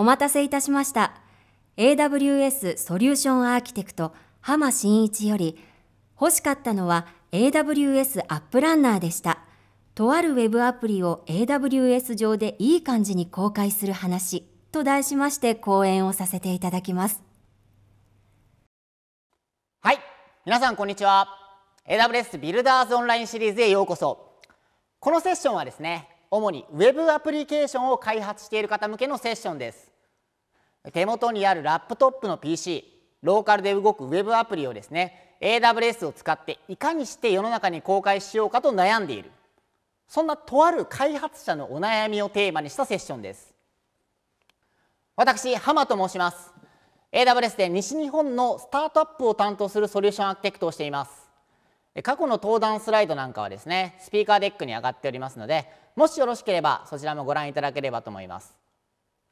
お待たせいたしました。AWS ソリューションアーキテクト浜真一より欲しかったのは AWS アップランナーでした。とあるウェブアプリを AWS 上でいい感じに公開する話と題しまして講演をさせていただきます。はい、皆さんこんにちは。AWS ビルダーズオンラインシリーズへようこそ。このセッションはですね、主にウェブアプリケーションを開発している方向けのセッションです。手元にあるラップトップの PC ローカルで動くウェブアプリをですね AWS を使っていかにして世の中に公開しようかと悩んでいるそんなとある開発者のお悩みをテーマにしたセッションです私浜と申します AWS で西日本のスタートアップを担当するソリューションアーキテクトをしています過去の登壇スライドなんかはですねスピーカーデックに上がっておりますのでもしよろしければそちらもご覧いただければと思います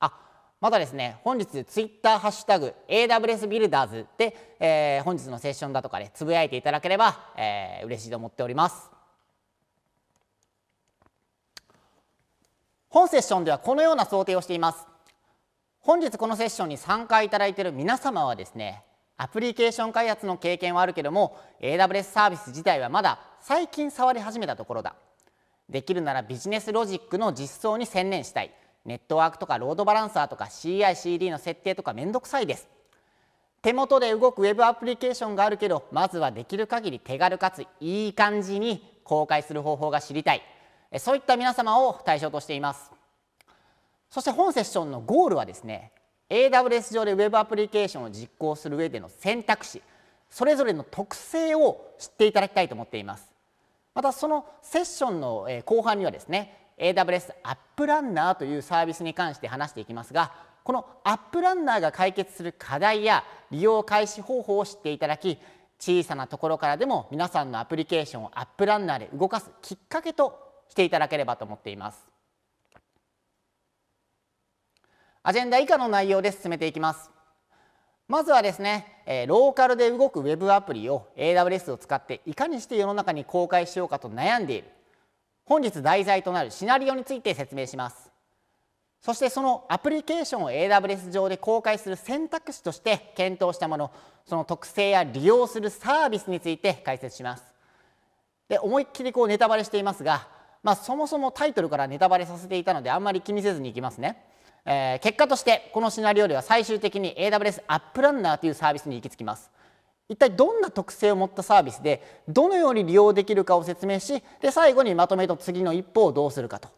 あまたですね、本日ツイッターハッシュタグ AWS ビルダーズで、えー、本日のセッションだとかでつぶやいていただければ、えー、嬉しいと思っております。本セッションではこのような想定をしています。本日このセッションに参加いただいている皆様はですね、アプリケーション開発の経験はあるけども、AWS サービス自体はまだ最近触り始めたところだ。できるならビジネスロジックの実装に専念したい。ネットワークとかロードバランサーとか CICD の設定とか面倒くさいです手元で動く Web アプリケーションがあるけどまずはできる限り手軽かついい感じに公開する方法が知りたいそういった皆様を対象としていますそして本セッションのゴールはですね AWS 上で Web アプリケーションを実行する上での選択肢それぞれの特性を知っていただきたいと思っていますまたそのセッションの後半にはですね AWS アップランナーというサービスに関して話していきますがこのアップランナーが解決する課題や利用開始方法を知っていただき小さなところからでも皆さんのアプリケーションをアップランナーで動かすきっかけとしていただければと思っていますアジェンダ以下の内容で進めていきますまずはですね、えローカルで動く Web アプリを AWS を使っていかにして世の中に公開しようかと悩んでいる本日題材となるシナリオについて説明しますそしてそのアプリケーションを AWS 上で公開する選択肢として検討したものその特性や利用するサービスについて解説しますで思いっきりこうネタバレしていますが、まあ、そもそもタイトルからネタバレさせていたのであんまり気にせずにいきますね、えー、結果としてこのシナリオでは最終的に AWS アップランナーというサービスに行き着きます一体どんな特性を持ったサービスでどのように利用できるかを説明しで最後にまとめと次の一歩をどうするかと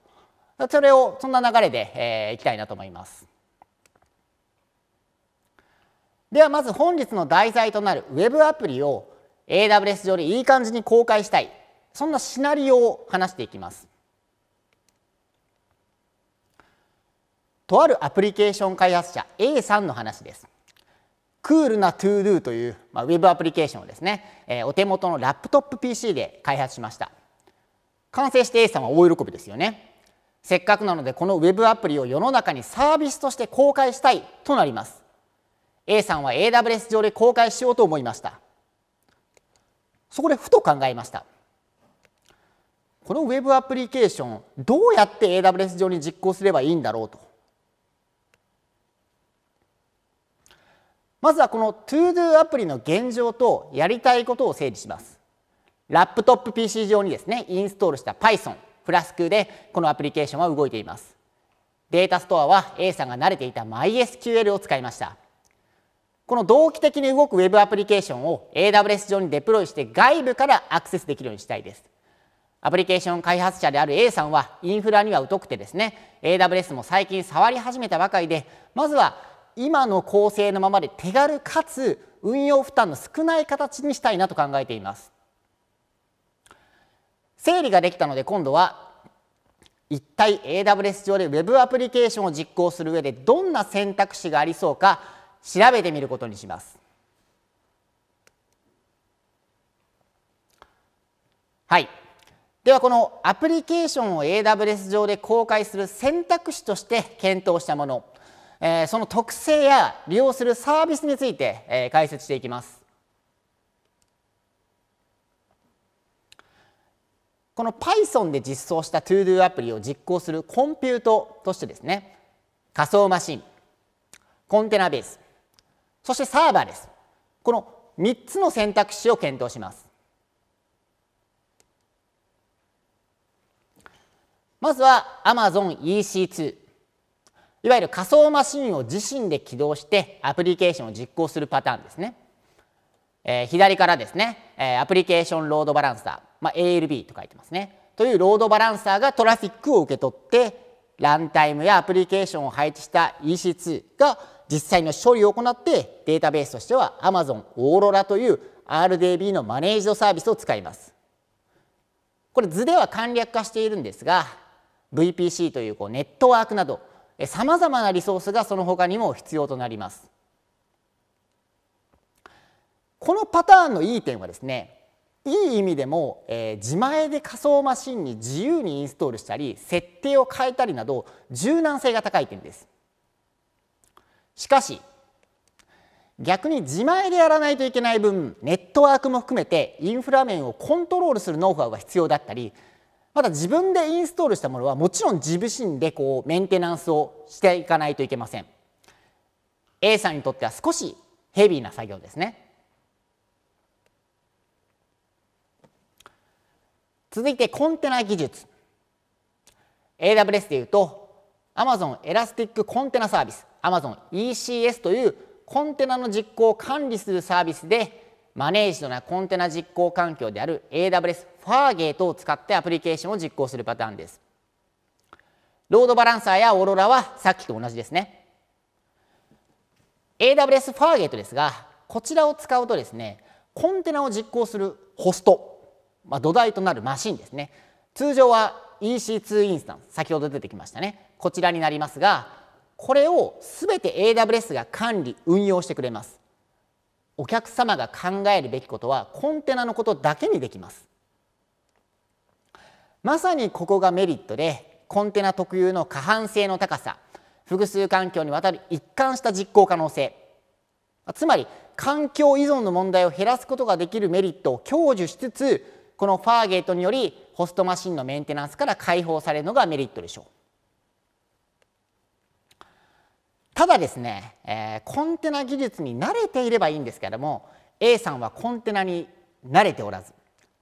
それをそんな流れで、えー、いきたいなと思います。ではまず本日の題材となる Web アプリを AWS 上でいい感じに公開したいそんなシナリオを話していきます。とあるアプリケーション開発者 A さんの話です。クールなトゥードゥという、まあ、ウェブアプリケーションをですね、えー、お手元のラップトップ PC で開発しました完成して A さんは大喜びですよねせっかくなのでこのウェブアプリを世の中にサービスとして公開したいとなります A さんは AWS 上で公開しようと思いましたそこでふと考えましたこのウェブアプリケーションどうやって AWS 上に実行すればいいんだろうとまずはこの ToDo アプリの現状とやりたいことを整理します。ラップトップ PC 上にですね、インストールした Python、フラスクでこのアプリケーションは動いています。データストアは A さんが慣れていた MySQL を使いました。この同期的に動く Web アプリケーションを AWS 上にデプロイして外部からアクセスできるようにしたいです。アプリケーション開発者である A さんはインフラには疎くてですね、AWS も最近触り始めたばかりで、まずは今の構成のままで手軽かつ運用負担の少ない形にしたいなと考えています整理ができたので今度は一体 AWS 上で Web アプリケーションを実行する上でどんな選択肢がありそうか調べてみることにします。はい、ではこのアプリケーションを AWS 上で公開する選択肢として検討したものえー、その特性や利用するサービスについて、えー、解説していきます。この Python で実装した ToDo アプリを実行するコンピュートとしてですね仮想マシンコンテナベースそしてサーバーですこの3つの選択肢を検討しますまずは AmazonEC2 いわゆる仮想マシンを自身で起動してアプリケーションを実行するパターンですね。えー、左からですね、えー、アプリケーションロードバランサー、まあ、ALB と書いてますね。というロードバランサーがトラフィックを受け取ってランタイムやアプリケーションを配置した EC2 が実際の処理を行ってデータベースとしては Amazon オーロラという RDB のマネージドサービスを使います。これ図では簡略化しているんですが VPC というこうネットワークなどさまざまなリソースがその他にも必要となります。このパターンのいい点はですねいい意味でも、えー、自前で仮想マシンに自由にインストールしたり設定を変えたりなど柔軟性が高い点です。しかし逆に自前でやらないといけない分ネットワークも含めてインフラ面をコントロールするノウハウが必要だったりまた自分でインストールしたものはもちろん自身でこうメンテナンスをしていかないといけません A さんにとっては少しヘビーな作業ですね続いてコンテナ技術 AWS でいうと Amazon エラスティックコンテナサービス Amazon ECS というコンテナの実行を管理するサービスでマネージドなコンテナ実行環境である AWS ファーゲートを使ってアプリケーションを実行するパターンです。ロードバランサーやオーロラはさっきと同じですね。AWS ファーゲートですが、こちらを使うとですね、コンテナを実行するホスト、まあ、土台となるマシンですね。通常は EC2 インスタンス、先ほど出てきましたね。こちらになりますが、これをすべて AWS が管理、運用してくれます。お客様が考えるべきことはコンテナのことだけにできますまさにここがメリットでコンテナ特有の可搬性の高さ複数環境にわたる一貫した実行可能性つまり環境依存の問題を減らすことができるメリットを享受しつつこのファーゲートによりホストマシンのメンテナンスから解放されるのがメリットでしょう。ただですね、えー、コンテナ技術に慣れていればいいんですけれども A さんはコンテナに慣れておらず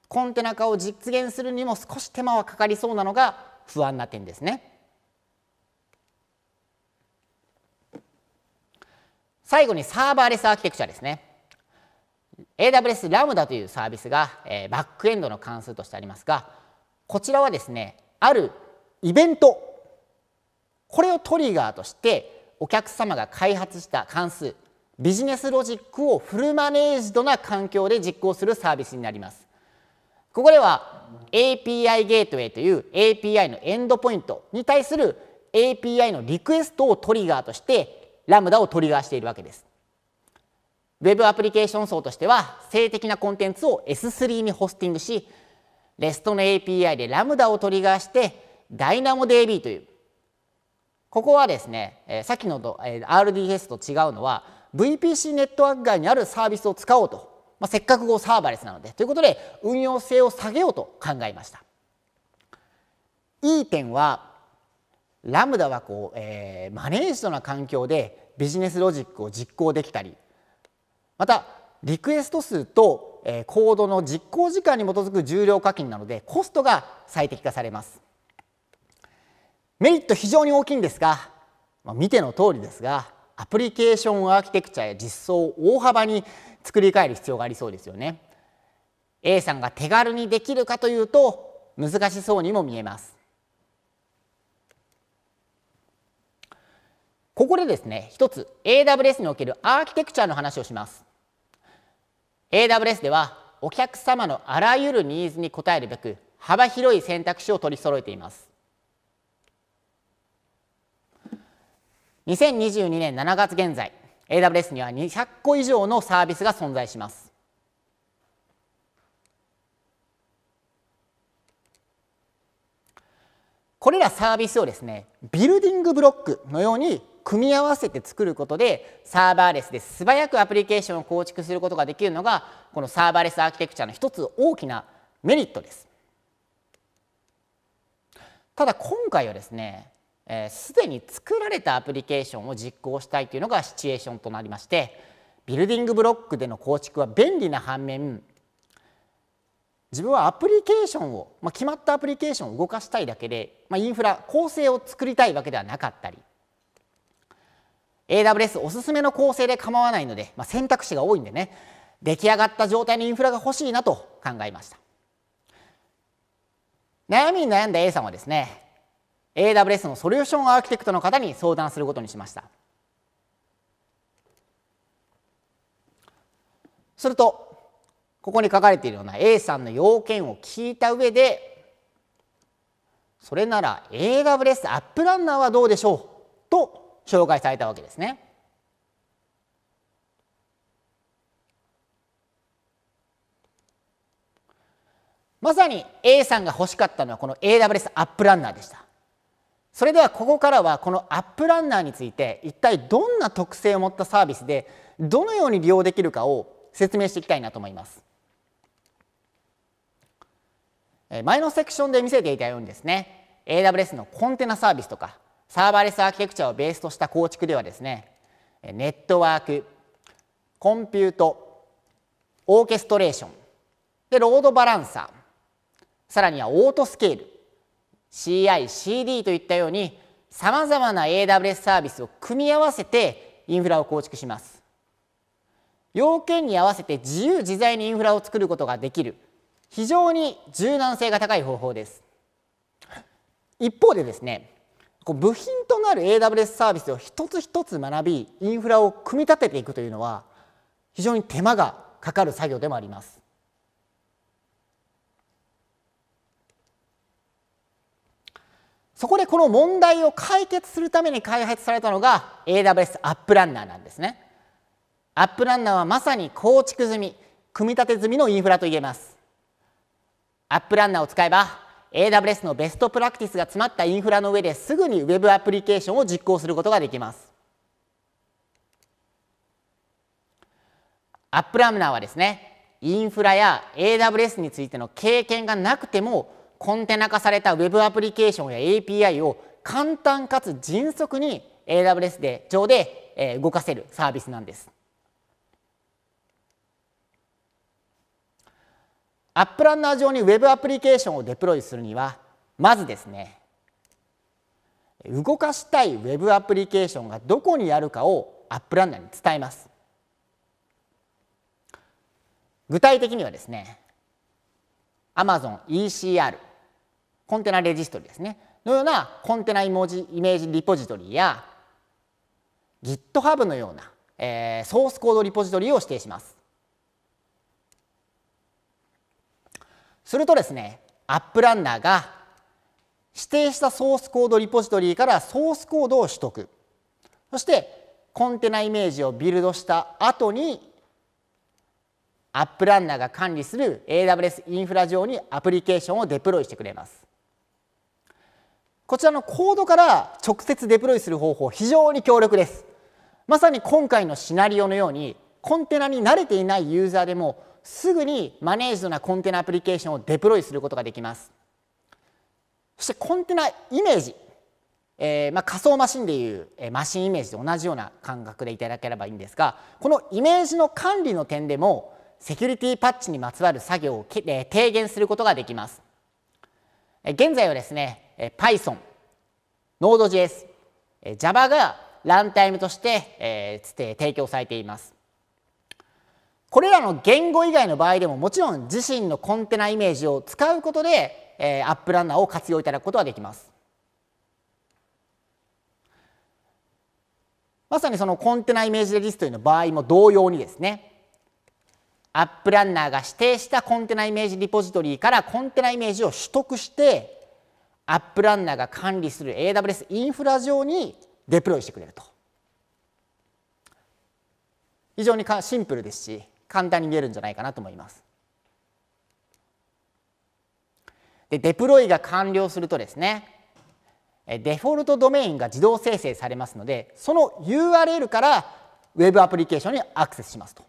コンテナ化を実現するにも少し手間はかかりそうなのが不安な点ですね。最後にサーバーレスアーキテクチャですね。AWS ラムダというサービスが、えー、バックエンドの関数としてありますがこちらはですねあるイベントこれをトリガーとしてお客様が開発した関数ビジネスロジックをフルマネージドな環境で実行するサービスになります。ここでは API ゲートウェイという API のエンドポイントに対する API のリクエストをトリガーとしてラムダをトリガーしているわけです。Web アプリケーション層としては性的なコンテンツを S3 にホスティングし REST の API でラムダをトリガーして DynamoDB というここはですね、えさっきのと、え RDS と違うのは VPC ネットワーク外にあるサービスを使おうと、まあ、せっかくサーバレスなのでということで運用性を下げようと考えましたいい点はラムダはこう、えー、マネージドな環境でビジネスロジックを実行できたりまたリクエスト数と、えー、コードの実行時間に基づく重量課金なのでコストが最適化されますメリット非常に大きいんですが、まあ、見ての通りですがアプリケーションアーキテクチャや実装を大幅に作り変える必要がありそうですよね。A さんが手軽にできるかというと難しそうにも見えます。ここでですね一つ AWS におけるアーキテクチャの話をします AWS ではお客様のあらゆるニーズに応えるべく幅広い選択肢を取り揃えています2022年7月現在 AWS には200個以上のサービスが存在しますこれらサービスをですねビルディングブロックのように組み合わせて作ることでサーバーレスで素早くアプリケーションを構築することができるのがこのサーバーレスアーキテクチャの一つ大きなメリットですただ今回はですねえー、に作られたアプリケーションを実行したいというのがシチュエーションとなりましてビルディングブロックでの構築は便利な反面自分はアプリケーションを、まあ、決まったアプリケーションを動かしたいだけで、まあ、インフラ構成を作りたいわけではなかったり AWS おすすめの構成で構わないので、まあ、選択肢が多いんでね出来上がった状態のインフラが欲しいなと考えました悩みに悩んだ A さんはですね AWS のソリューションアーキテクトの方に相談することにしましたするとここに書かれているような A さんの要件を聞いた上でそれなら AWS アップランナーはどうでしょうと紹介されたわけですね。まさに A さんが欲しかったのはこの AWS アップランナーでした。それではここからはこのアップランナーについて一体どんな特性を持ったサービスでどのように利用できるかを説明していきたいなと思います。前のセクションで見せていたようにですね AWS のコンテナサービスとかサーバーレスアーキテクチャをベースとした構築ではですねネットワークコンピュートオーケストレーションでロードバランサーさらにはオートスケール CICD といったようにさまざまな AWS サービスを組み合わせてインフラを構築します。要件に合わせて自由自在にインフラを作ることができる非常に柔軟性が高い方法です。一方でですねこう部品となる AWS サービスを一つ一つ学びインフラを組み立てていくというのは非常に手間がかかる作業でもあります。そこでこの問題を解決するために開発されたのが AWS アップランナーなんですね。アップランナーはまさに構築済み、組み立て済みのインフラと言えます。アップランナーを使えば AWS のベストプラクティスが詰まったインフラの上ですぐに Web アプリケーションを実行することができます。アップランナーはですね、インフラや AWS についての経験がなくてもコンテナ化された Web アプリケーションや API を簡単かつ迅速に AWS で上で、え動かせるサービスなんです。アップランナー上に Web アプリケーションをデプロイするにはまずですね動かしたい Web アプリケーションがどこにあるかをアップランナーに伝えます。具体的にはですね AmazonECR コンテナレジストリですねのようなコンテナイモジイメージリポジトリや GitHub のような、えー、ソースコードリポジトリを指定します。するとですねアップランナーが指定したソースコードリポジトリからソースコードを取得そしてコンテナイメージをビルドした後にアップランナーが管理する AWS インフラ上にアプリケーションをデプロイしてくれます。こちらのコードから直接デプロイする方法非常に強力です。まさに今回のシナリオのようにコンテナに慣れていないユーザーでもすぐにマネージドなコンテナアプリケーションをデプロイすることができます。そしてコンテナイメージ、えー、まあ、仮想マシンでいうマシンイメージと同じような感覚でいただければいいんですがこのイメージの管理の点でもセキュリティパッチにまつわる作業を、えー、低減することができます。現在はですね Python、Node.js、Java がランタイムとして、え提供されています。これらの言語以外の場合でももちろん自身のコンテナイメージを使うことで、えアップランナーを活用いただくことができます。まさにそのコンテナイメージリストの場合も同様にですねアップランナーが指定したコンテナイメージリポジトリからコンテナイメージを取得してアップランナーが管理する AWS インフラ上にデプロイしてくれると非常にシンプルですし簡単に見えるんじゃないかなと思いますでデプロイが完了するとですねデフォルトドメインが自動生成されますのでその URL から Web アプリケーションにアクセスしますと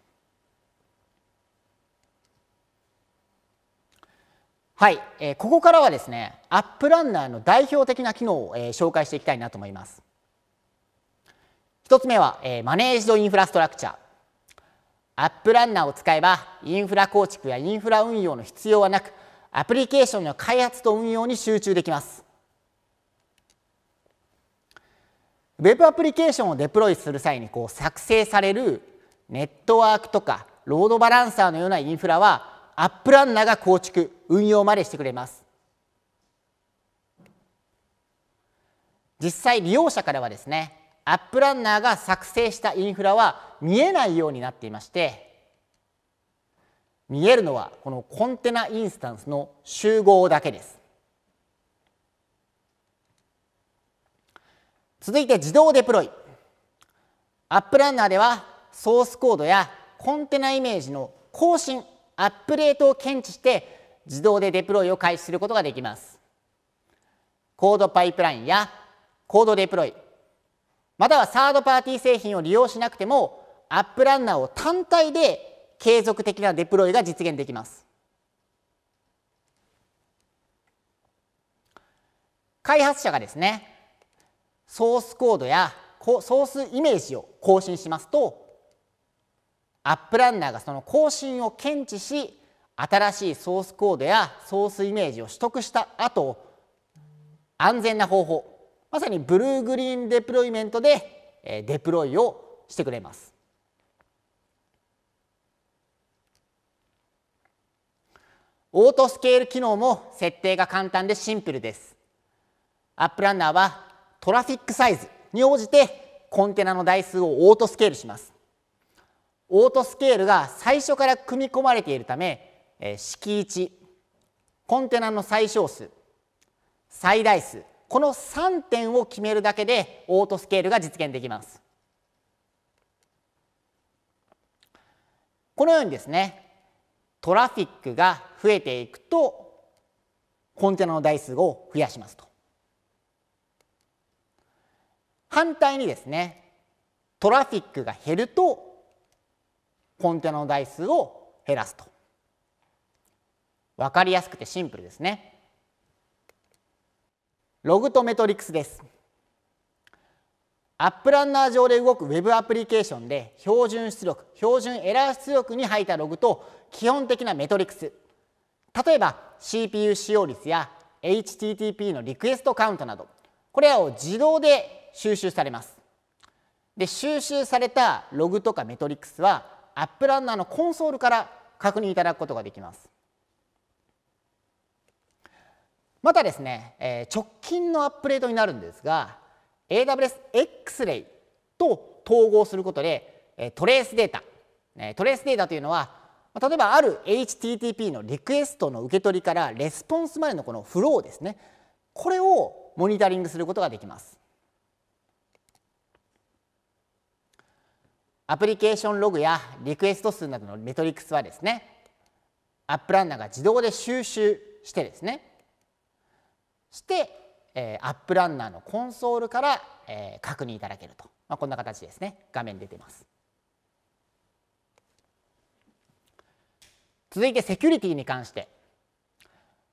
はい、えー、ここからはですねアップランナーの代表的な機能を、えー、紹介していきたいなと思います1つ目は、えー、マネージドインフラストラクチャーアップランナーを使えばインフラ構築やインフラ運用の必要はなくアプリケーションの開発と運用に集中できます Web アプリケーションをデプロイする際にこう作成されるネットワークとかロードバランサーのようなインフラはアップランナーが構築運用までしてくれます実際利用者からはですねアップランナーが作成したインフラは見えないようになっていまして見えるのはこのコンテナインスタンスの集合だけです続いて自動デプロイアップランナーではソースコードやコンテナイメージの更新アップデートを検知して自動でデプロイを開始することができます。コードパイプラインやコードデプロイ、またはサードパーティー製品を利用しなくても、アップランナーを単体で継続的なデプロイが実現できます。開発者がですね、ソースコードやソースイメージを更新しますと、アップランナーがその更新を検知し、新しいソースコードやソースイメージを取得した後安全な方法まさにブルーグリーンデプロイメントでデプロイをしてくれます。オートスケール機能も設定が簡単でシンプルです。アップランナーはトラフィックサイズに応じてコンテナの台数をオートスケールします。オートスケールが最初から組み込まれているためえ敷1コンテナの最小数最大数この3点を決めるだけでオートスケールが実現できますこのようにですねトラフィックが増えていくとコンテナの台数を増やしますと反対にですねトラフィックが減るとコンテナの台数を減らすと分かりやすくてシンプルですね。ログとメトリクスです。アップランナー上で動く Web アプリケーションで標準出力標準エラー出力に入ったログと基本的なメトリクス例えば CPU 使用率や HTTP のリクエストカウントなどこれらを自動で収集されますで収集されたログとかメトリクスはアップランナーのコンソールから確認いただくことができますまたですね、えー、直近のアップデートになるんですが AWS X-Ray と統合することで、えトレースデータ、えトレースデータというのは例えばある HTTP のリクエストの受け取りからレスポンスまでのこのフローですねこれをモニタリングすることができますアプリケーションログやリクエスト数などのメトリックスはですねアップランナーが自動で収集してですねして、えー、アップランナーのコンソールから、えー、確認いただけると、まあ、こんな形ですね画面出てます。続いてセキュリティに関して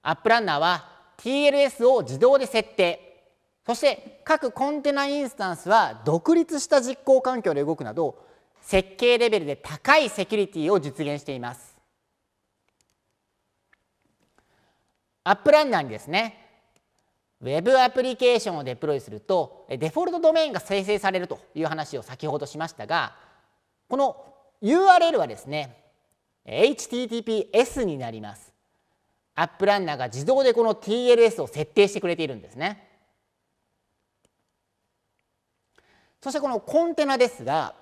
アップランナーは TLS を自動で設定そして各コンテナインスタンスは独立した実行環境で動くなど設計レベルで高いセキュリティを実現しています。アップランナーにですねウェブアプリケーションをデプロイするとデフォルトドメインが生成されるという話を先ほどしましたがこの URL はですね HTTPS になります。アップランナーが自動でこの TLS を設定してくれているんですね。そしてこのコンテナですが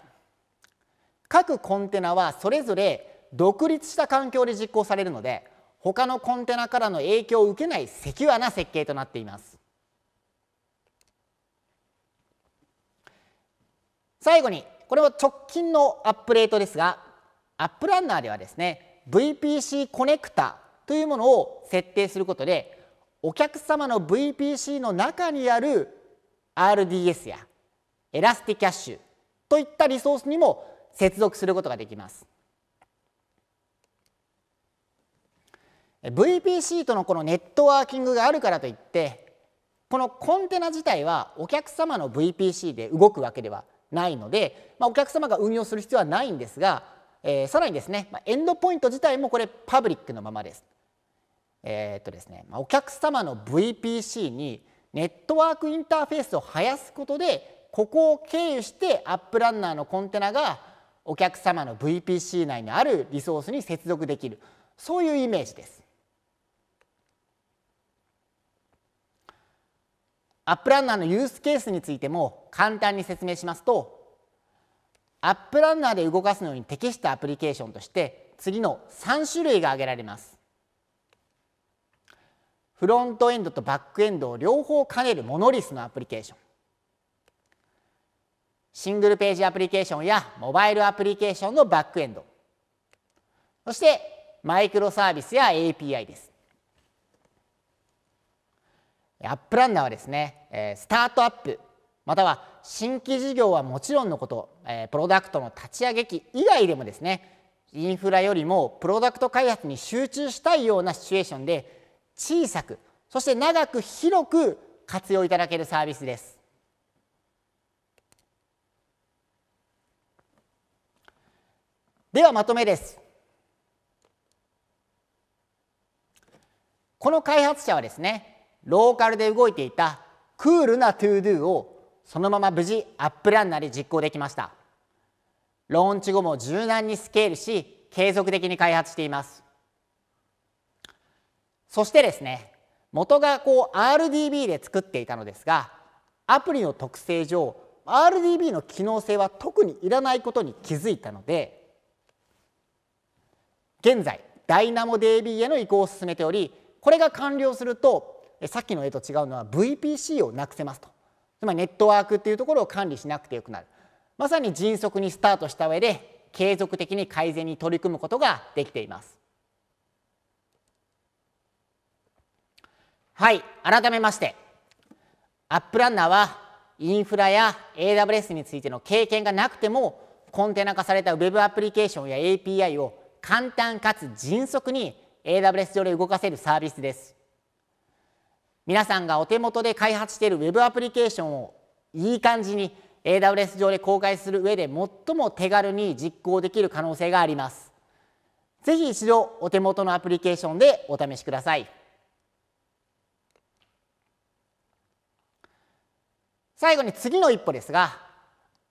各コンテナはそれぞれ独立した環境で実行されるので他のコンテナからの影響を受けないセキュアな設計となっています最後にこれは直近のアップデートですがアップランナーではですね VPC コネクタというものを設定することでお客様の VPC の中にある RDS やエラスティキャッシュといったリソースにも接続することができます。VPC とのこのネットワーキングがあるからといってこのコンテナ自体はお客様の VPC で動くわけではないので、まあ、お客様が運用する必要はないんですが、えー、さらにですね、まあ、エンドポイント自体もこれパブリックのままです。えー、っとですね、まあ、お客様の VPC にネットワークインターフェースを生やすことでここを経由してアップランナーのコンテナがお客様の VPC 内にあるリソースに接続できるそういうイメージです。アップランナーのユースケースについても簡単に説明しますとアップランナーで動かすのに適したアプリケーションとして次の3種類が挙げられますフロントエンドとバックエンドを両方兼ねるモノリスのアプリケーションシングルページアプリケーションやモバイルアプリケーションのバックエンドそしてマイクロサービスや API ですアップランナーはですね、えスタートアップまたは新規事業はもちろんのこと、えプロダクトの立ち上げ期以外でもですねインフラよりもプロダクト開発に集中したいようなシチュエーションで小さくそして長く広く活用いただけるサービスです。ではまとめです。この開発者はですねローカルで動いていたクールなゥードゥをそのまま無事アップランなり実行できましたローンチ後も柔軟にスケールし継続的に開発していますそしてですね元がこう RDB で作っていたのですがアプリの特性上 RDB の機能性は特にいらないことに気づいたので現在 DynamoDB への移行を進めておりこれが完了するとさっきの絵と違うのは VPC をなくせますとつまりネットワークっていうところを管理しなくてよくなるまさに迅速にスタートした上で継続的に改善に取り組むことができていますはい改めましてアップランナーはインフラや AWS についての経験がなくてもコンテナ化された Web アプリケーションや API を簡単かつ迅速に AWS 上で動かせるサービスです皆さんがお手元で開発しているウェブアプリケーションをいい感じに AWS 上で公開する上で最も手軽に実行できる可能性があります。ぜひ一度お手元のアプリケーションでお試しください。最後に次の一歩ですが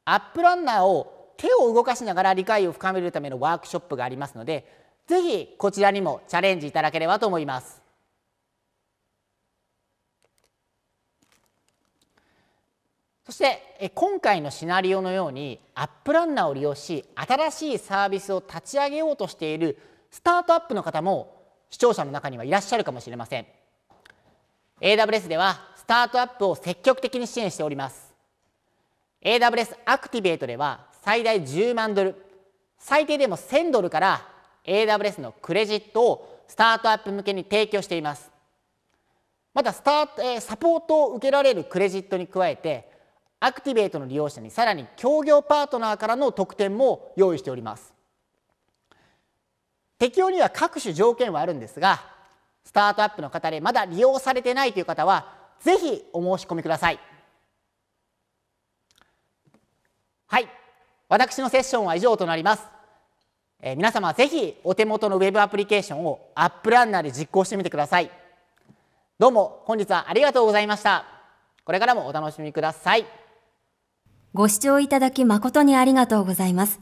アップランナーを手を動かしながら理解を深めるためのワークショップがありますのでぜひこちらにもチャレンジいただければと思います。そして今回のシナリオのようにアップランナーを利用し新しいサービスを立ち上げようとしているスタートアップの方も視聴者の中にはいらっしゃるかもしれません AWS ではスタートアップを積極的に支援しております AWS アクティベートでは最大10万ドル最低でも1000ドルから AWS のクレジットをスタートアップ向けに提供していますまたスタートサポートを受けられるクレジットに加えてアクティベートの利用者にさらに協業パートナーからの特典も用意しております適用には各種条件はあるんですがスタートアップの方でまだ利用されてないという方はぜひお申し込みくださいはい私のセッションは以上となります、えー、皆様ぜひお手元のウェブアプリケーションをアップランナーで実行してみてくださいどうも本日はありがとうございましたこれからもお楽しみくださいご視聴いただき誠にありがとうございます。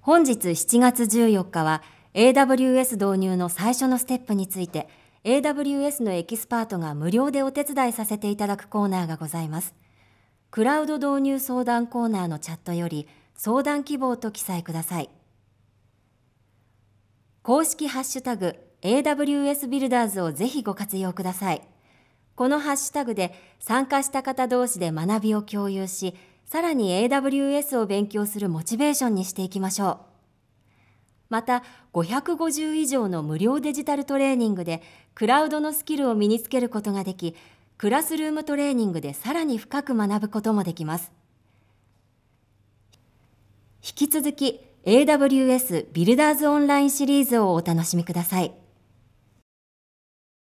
本日7月14日は AWS 導入の最初のステップについて AWS のエキスパートが無料でお手伝いさせていただくコーナーがございます。クラウド導入相談コーナーのチャットより相談希望と記載ください。公式ハッシュタグ AWS ビルダーズをぜひご活用ください。このハッシュタグで参加した方同士で学びを共有し、さらに AWS を勉強するモチベーションにしていきましょう。また、550以上の無料デジタルトレーニングで、クラウドのスキルを身につけることができ、クラスルームトレーニングでさらに深く学ぶこともできます。引き続き、AWS ビルダーズオンラインシリーズをお楽しみください。